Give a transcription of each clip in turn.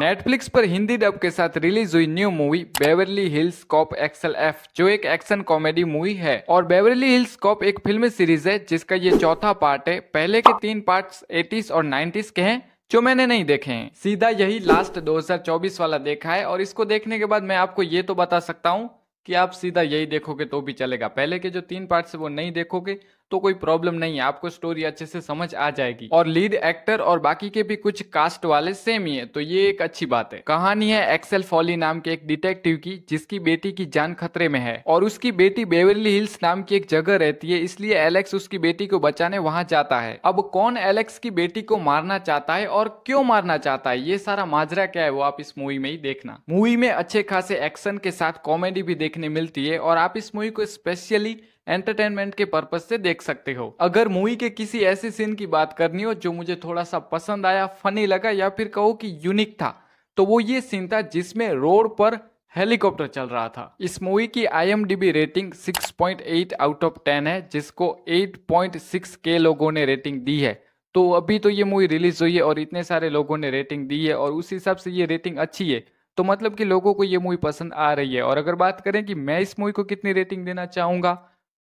Netflix पर Hindi dub के साथ रिलीज हुई new movie Beverly Hills Cop Axel F जो एक एक्शन कॉमेडी मूवी है और बेवरली हिल्स कॉप एक फिल्म सीरीज है जिसका ये चौथा पार्ट है पहले के तीन पार्ट्स 80s और 90s के हैं जो मैंने नहीं देखे हैं सीधा यही लास्ट 2024 वाला देखा है और इसको देखने के बाद मैं आपको ये तो बता सकता हूँ कि आप सीधा यही देखोगे तो भी चलेगा पहले के जो तीन पार्ट्स वो नहीं देखोगे तो कोई प्रॉब्लम नहीं है आपको स्टोरी अच्छे से समझ आ जाएगी और लीड एक्टर और बाकी के भी कुछ कास्ट वाले सेम ही है तो ये एक अच्छी बात है कहानी है एक्सेल फॉली नाम के एक डिटेक्टिव की जिसकी बेटी की जान खतरे में है और उसकी बेटी बेवरली हिल्स नाम की एक जगह रहती है इसलिए एलेक्स उसकी बेटी को बचाने वहां जाता है अब कौन एलेक्स की बेटी को मारना चाहता है और क्यों मारना चाहता है ये सारा माजरा क्या है वो आप इस मूवी में ही देखना मूवी में अच्छे खासे एक्शन के साथ कॉमेडी भी देखने मिलती है और आप इस मूवी को स्पेशली एंटरटेनमेंट के पर्पज से देख सकते हो अगर मूवी के किसी ऐसे सीन की बात करनी हो जो मुझे थोड़ा सा पसंद आया फनी लगा या फिर कहो कि यूनिक था तो वो ये सीन था जिसमें रोड पर हेलीकॉप्टर चल रहा था इस मूवी की आईएमडीबी रेटिंग 6.8 आउट ऑफ 10 है जिसको 8.6 के लोगों ने रेटिंग दी है तो अभी तो ये मूवी रिलीज हुई है और इतने सारे लोगों ने रेटिंग दी है और उस हिसाब से ये रेटिंग अच्छी है तो मतलब कि लोगों को ये मूवी पसंद आ रही है और अगर बात करें कि मैं इस मूवी को कितनी रेटिंग देना चाहूंगा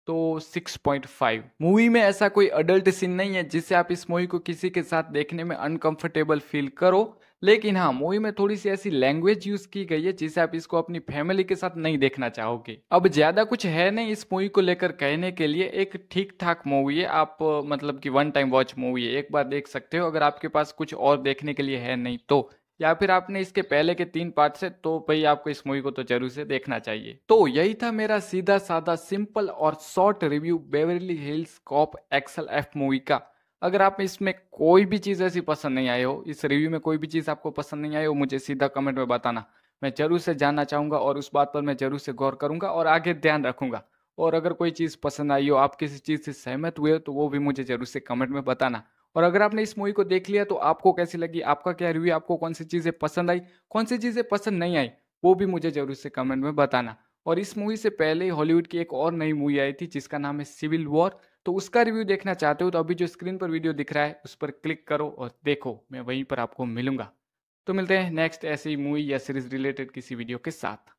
तो 6.5 मूवी में ऐसा कोई अडल्ट सीन नहीं है जिससे आप इस मूवी को किसी के साथ देखने में अनकंफर्टेबल फील करो लेकिन हाँ मूवी में थोड़ी सी ऐसी लैंग्वेज यूज की गई है जिसे आप इसको अपनी फैमिली के साथ नहीं देखना चाहोगे अब ज्यादा कुछ है नहीं इस मूवी को लेकर कहने के लिए एक ठीक ठाक मूवी है आप मतलब कि वन टाइम वॉच मूवी है एक बार देख सकते हो अगर आपके पास कुछ और देखने के लिए है नहीं तो या फिर आपने इसके पहले के तीन पार्ट से तो भाई आपको इस मूवी को तो जरूर से देखना चाहिए तो यही था मेरा सीधा साधा सिंपल और short review Beverly Hills Cop Axel F movie का अगर आप इसमें कोई भी चीज़ ऐसी पसंद नहीं आई हो इस रिव्यू में कोई भी चीज़ आपको पसंद नहीं आई हो मुझे सीधा कमेंट में बताना मैं जरूर से जानना चाहूँगा और उस बात पर मैं जरूर से गौर करूंगा और आगे ध्यान रखूंगा और अगर कोई चीज़ पसंद आई हो आप किसी चीज़ से सहमत हुए हो तो वो भी मुझे जरूर से कमेंट में बताना और अगर आपने इस मूवी को देख लिया तो आपको कैसी लगी आपका क्या रिव्यू आपको कौन सी चीज़ें पसंद आई कौन सी चीज़ें पसंद नहीं आई वो भी मुझे ज़रूर से कमेंट में बताना और इस मूवी से पहले हॉलीवुड की एक और नई मूवी आई थी जिसका नाम है सिविल वॉर तो उसका रिव्यू देखना चाहते हो तो अभी जो स्क्रीन पर वीडियो दिख रहा है उस पर क्लिक करो और देखो मैं वहीं पर आपको मिलूंगा तो मिलते हैं नेक्स्ट ऐसी मूवी या सीरीज रिलेटेड किसी वीडियो के साथ